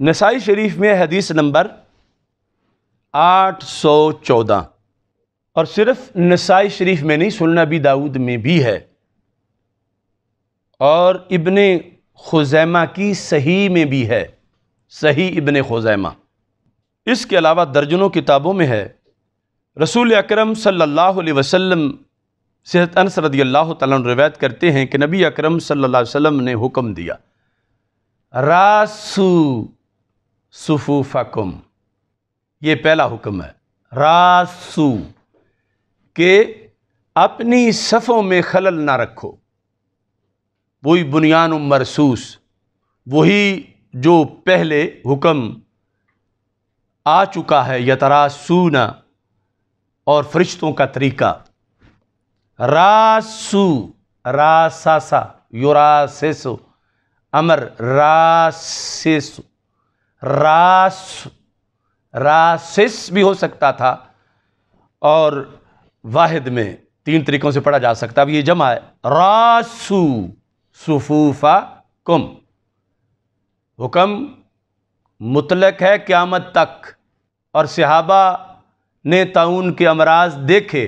नसाई शरीफ में हदीस नंबर 814 और सिर्फ नसाई शरीफ में नहीं सुनना भी दाऊद में भी है और इबन खुजैमा की सही में भी है सही इबन खुजैमा इसके अलावा दर्जनों किताबों में है रसूल अकरम सल्लल्लाहु अलैहि वसल्लम सेहत अनसरदी अल्लाह तवायत करते हैं कि नबी अकरम सल्लल्लाहु अलैहि वसल्लम ने हुक्म दिया रासू सुफूफकुम ये पहला हुक्म है रासू के अपनी सफ़ों में खलल ना रखो वही बुनियान मरसूस वही जो पहले हुक्म आ चुका है ना और फरिश्तों का तरीका रासू रासासा युरासेसो अमर रासेसो रास रासिस भी हो सकता था और वाहिद में तीन तरीक़ों से पढ़ा जा सकता अब ये जमा है रासू सुफूफा कुम हुक्म मुतलक है क़्यामत तक और सहाबा ने ताउन के अमराज देखे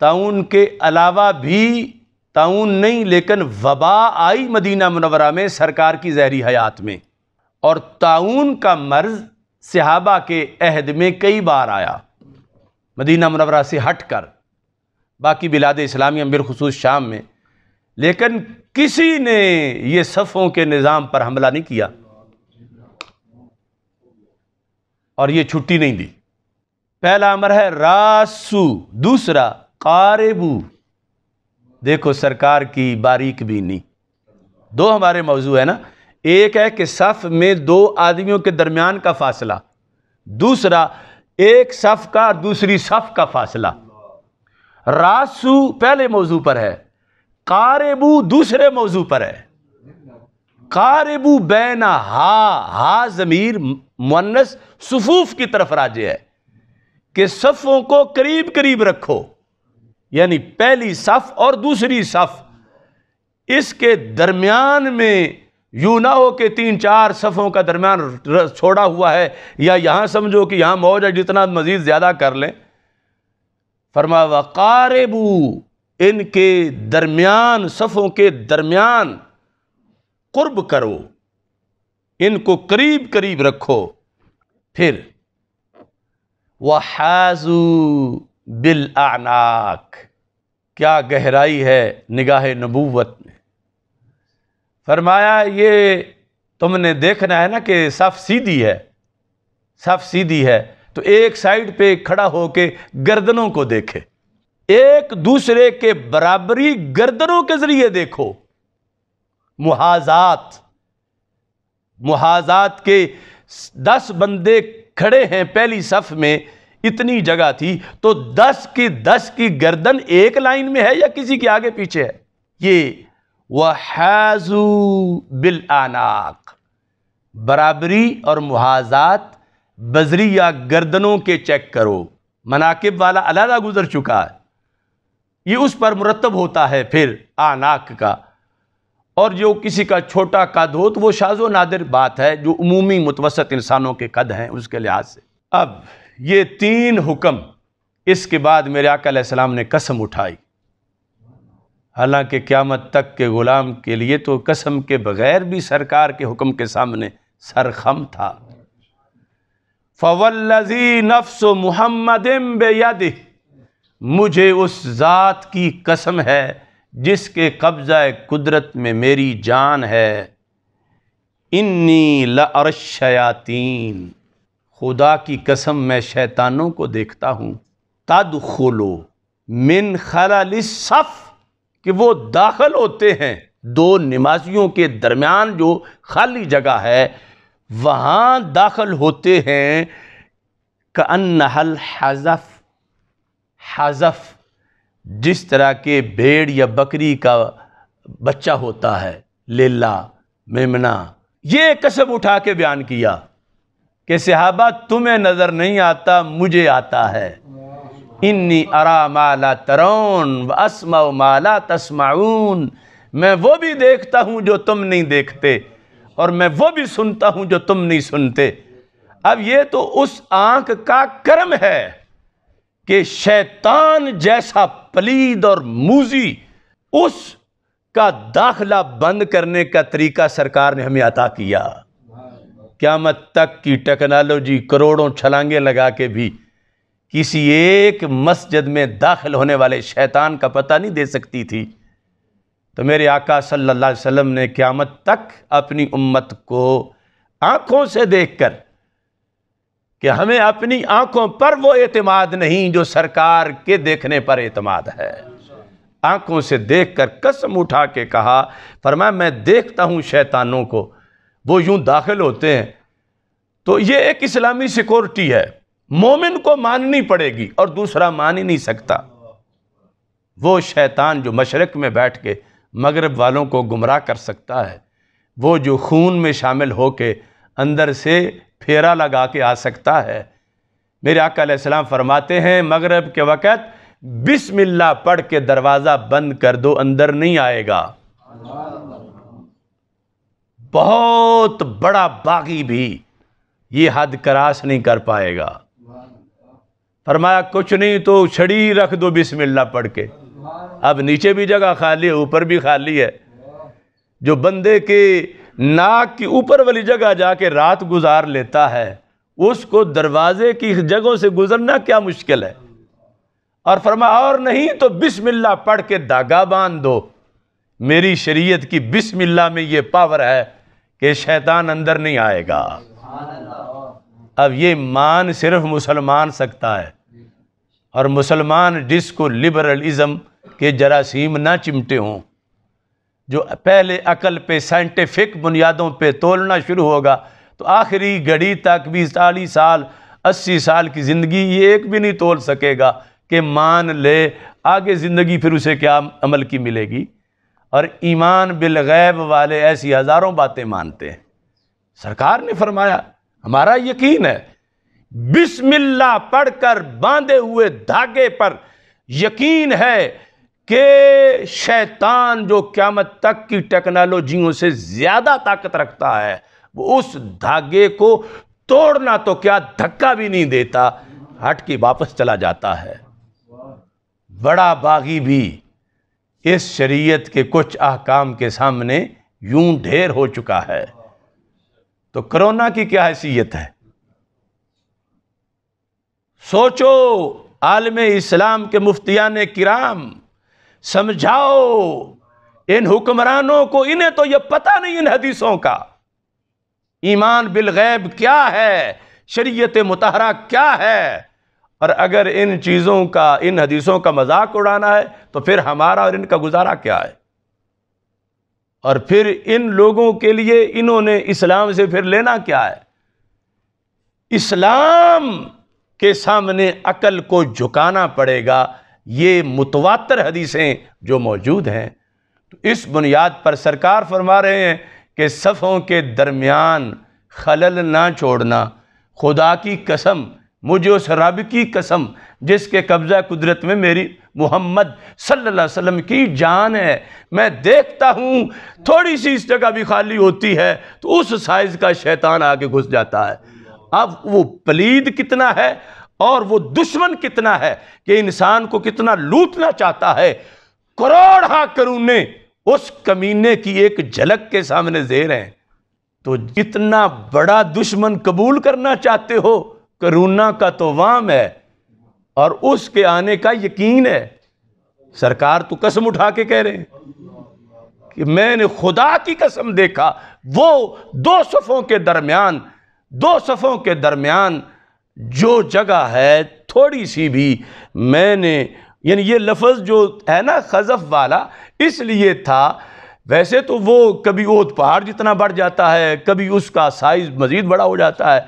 ताउन के अलावा भी ताउन नहीं लेकिन वबा आई मदीना मनवरा में सरकार की जहरी हयात में और ताउन का मर्ज सिहाबा के अहद में कई बार आया मदीना मनवरा से हट कर बाकी बिलाद इस्लामी बिलखसूस शाम में लेकिन किसी ने ये सफ़ों के निज़ाम पर हमला नहीं किया और ये छुट्टी नहीं दी पहला अमर है रासू दूसरा कारेबू देखो सरकार की बारीक भी नहीं दो हमारे मौजू है ना एक है कि सफ़ में दो आदमियों के दरमियान का फासला दूसरा एक सफ़ का दूसरी सफ़ का फासला रासू पहले मौजू पर है कारबू दूसरे मौजू पर है कारबू बैन हा हा ज़मीर मुन्नस सफूफ की तरफ राजे है कि सफ़ों को करीब करीब रखो यानी पहली सफ़ और दूसरी सफ़ इसके दरमियान में यूँ ना हो कि तीन चार सफ़ों का दरमियान छोड़ा हुआ है या यहाँ समझो कि यहाँ मौज है जितना मज़ीद ज़्यादा कर लें फरमा वकारबू इनके दरमियान सफ़ों के दरमियान कुर्ब करो इनको करीब करीब रखो फिर वहाजू बिल आनाक क्या गहराई है निगाह नबूवत में फरमाया ये तुमने देखना है ना कि साफ सीधी है साफ सीधी है तो एक साइड पे खड़ा होके गर्दनों को देखे एक दूसरे के बराबरी गर्दनों के जरिए देखो मुहाजात मुहाजात के दस बंदे खड़े हैं पहली सफ में इतनी जगह थी तो दस की दस की गर्दन एक लाइन में है या किसी के आगे पीछे है ये व हाजू बिल आनाक बराबरी और मुहाजात बजरी या गर्दनों के चेक करो मनाकब वाला अलहदा गुजर चुका है ये उस पर मुरतब होता है फिर आनाक का और जो किसी का छोटा कद हो तो वो शाजो नादिर बात है जो अमूमी मुतवसत इंसानों के कद हैं उसके लिहाज से अब ये तीन हुक्म इसके बाद मेरे आकल ने कसम उठाई हालांकि क़्यामत तक के ग़ुलाम के लिए तो कसम के बग़ैर भी सरकार के हुक्म के सामने सरखम था फवल्लजी नफ्स मोहम्मद बेद मुझे उस ज़ात की कसम है जिसके कब्ज़ा कुदरत में मेरी जान है इन्नी लरशयातीन खुदा की कसम मैं शैतानों को देखता हूँ तद खोलो मिन खलसफ़ कि वो दाखिल होते हैं दो नमाजियों के दरमियान जो खाली जगह है वहाँ दाखिल होते हैं कन्नहल हज़फ़ हज़फ़ जिस तरह के भेड़ या बकरी का बच्चा होता है लेला मेमना ये कसब उठा के बयान किया कि सहाबा तुम्हें नज़र नहीं आता मुझे आता है इन्नी अरा माला तरौन असमा माला तस्माऊन मैं वो भी देखता हूँ जो तुम नहीं देखते और मैं वो भी सुनता हूँ जो तुम नहीं सुनते अब ये तो उस आंख का कर्म है कि शैतान जैसा पलीद और मूजी उस का दाखला बंद करने का तरीका सरकार ने हमें अता किया क्या मत तक की टेक्नोलॉजी करोड़ों छलांगे लगा के भी किसी एक मस्जिद में दाखिल होने वाले शैतान का पता नहीं दे सकती थी तो मेरे आका सल्लल्लाहु अलैहि वसल्लम ने क़्यामत तक अपनी उम्मत को आँखों से देखकर कि हमें अपनी आँखों पर वो एतमाद नहीं जो सरकार के देखने पर एतमाद है आँखों से देखकर कसम उठा के कहा फरमाया मैं देखता हूँ शैतानों को वो यूँ दाखिल होते हैं तो ये एक इस्लामी सिक्योरिटी है मोमिन को माननी पड़ेगी और दूसरा मान ही नहीं सकता वो शैतान जो मशरक में बैठ के मगरब वालों को गुमराह कर सकता है वो जो खून में शामिल हो के अंदर से फेरा लगा के आ सकता है मेरे आकाम फरमाते हैं मगरब के वक़्त बिस्मिल्लाह पढ़ के दरवाज़ा बंद कर दो अंदर नहीं आएगा बहुत बड़ा बागी भी ये हद क्रास नहीं कर पाएगा फरमाया कुछ नहीं तो छड़ी रख दो बिस्मिल्लाह पढ़ के अब नीचे भी जगह खाली है ऊपर भी खाली है जो बंदे के नाक की ऊपर वाली जगह जाके रात गुजार लेता है उसको दरवाजे की जगहों से गुजरना क्या मुश्किल है और फरमाया और नहीं तो बिस्मिल्लाह पढ़ के धागा बांध दो मेरी शरीयत की बिस्मिल्लाह में ये पावर है कि शैतान अंदर नहीं आएगा अब ये मान सिर्फ मुसलमान सकता है और मुसलमान जिसको लिबरलिज़म के जरासीम ना चिमटे हों जो पहले अकल पे साइंटिफिक बुनियादों पे तोलना शुरू होगा तो आखिरी घड़ी तक भी चालीस साल अस्सी साल की ज़िंदगी ये एक भी नहीं तोल सकेगा कि मान ले आगे ज़िंदगी फिर उसे क्या अमल की मिलेगी और ईमान बिलगैब वाले ऐसी हज़ारों बातें मानते हैं सरकार ने फरमाया हमारा यकीन है बिस्मिल्ला पढ़कर बांधे हुए धागे पर यकीन है कि शैतान जो क्यामत तक की टेक्नोलॉजियों से ज़्यादा ताकत रखता है वो उस धागे को तोड़ना तो क्या धक्का भी नहीं देता हट के वापस चला जाता है बड़ा बागी भी इस शरीयत के कुछ अहकाम के सामने यूं ढेर हो चुका है तो कोरोना की क्या हैसियत है सोचो आलम इस्लाम के मुफ्तियान किराम समझाओ इन हुक्मरानों को इन्हें तो यह पता नहीं इन हदीसों का ईमान बिलगैब क्या है शरीयत मतहरा क्या है और अगर इन चीज़ों का इन हदीसों का मजाक उड़ाना है तो फिर हमारा और इनका गुजारा क्या है और फिर इन लोगों के लिए इन्होंने इस्लाम से फिर लेना क्या है इस्लाम के सामने अकल को झुकाना पड़ेगा ये मुतवातर हदीसें जो मौजूद हैं तो इस बुनियाद पर सरकार फरमा रहे हैं कि सफ़ों के दरमियान खलल ना छोड़ना खुदा की कसम मुझे उस रब की कसम जिसके कब्ज़ा कुदरत में मेरी मोहम्मद सल्लल्लाहु अलैहि वसल्लम की जान है मैं देखता हूँ थोड़ी सी इस जगह भी खाली होती है तो उस साइज़ का शैतान आगे घुस जाता है अब वो पलीद कितना है और वो दुश्मन कितना है कि इंसान को कितना लूटना चाहता है करोड़ हा ने उस कमीने की एक झलक के सामने जेर हैं तो जितना बड़ा दुश्मन कबूल करना चाहते हो करोना का तो वाम है और उसके आने का यकीन है सरकार तो कसम उठा के कह रहे हैं कि मैंने खुदा की कसम देखा वो दो सफ़ों के दरमियान दो सफ़ों के दरमियान जो जगह है थोड़ी सी भी मैंने यानी ये लफ्ज़ जो है ना खजफ वाला इसलिए था वैसे तो वो कभी ओत पहाड़ जितना बढ़ जाता है कभी उसका साइज़ मज़ीद बड़ा हो जाता है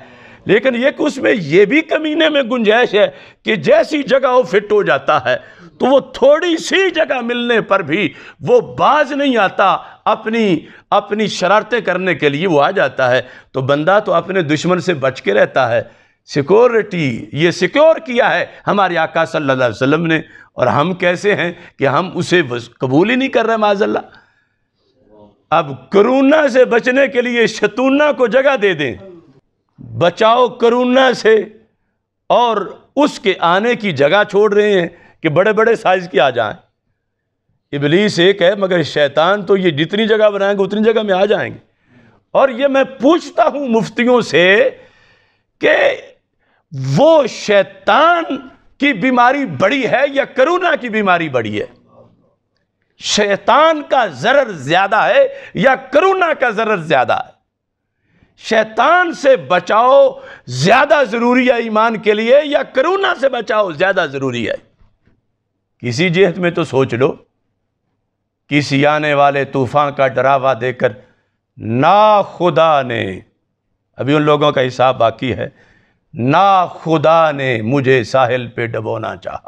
लेकिन ये कि उसमें यह भी कमीने में गुंजाइश है कि जैसी जगह वो फिट हो जाता है तो वो थोड़ी सी जगह मिलने पर भी वो बाज नहीं आता अपनी अपनी शरारतें करने के लिए वो आ जाता है तो बंदा तो अपने दुश्मन से बच के रहता है सिक्योरिटी ये सिक्योर किया है हमारे आका सल्लल्लाहु अलैहि वसल्लम ने और हम कैसे हैं कि हम उसे कबूल ही नहीं कर रहे माजल्ला अब कोरोना से बचने के लिए शतूना को जगह दे दें बचाओ करुणा से और उसके आने की जगह छोड़ रहे हैं कि बड़े बड़े साइज के आ जाएं इबलीस एक है मगर शैतान तो ये जितनी जगह बनाएंगे उतनी जगह में आ जाएंगे और ये मैं पूछता हूं मुफ्तियों से कि वो शैतान की बीमारी बड़ी है या करुणा की बीमारी बड़ी है शैतान का जरर ज्यादा है या करुणा का जरर ज्यादा है शैतान से बचाओ ज्यादा जरूरी है ईमान के लिए या करोना से बचाओ ज्यादा जरूरी है किसी जेहत में तो सोच लो किसी आने वाले तूफान का डरावा देकर ना खुदा ने अभी उन लोगों का हिसाब बाकी है ना खुदा ने मुझे साहिल पे डबोना चाहा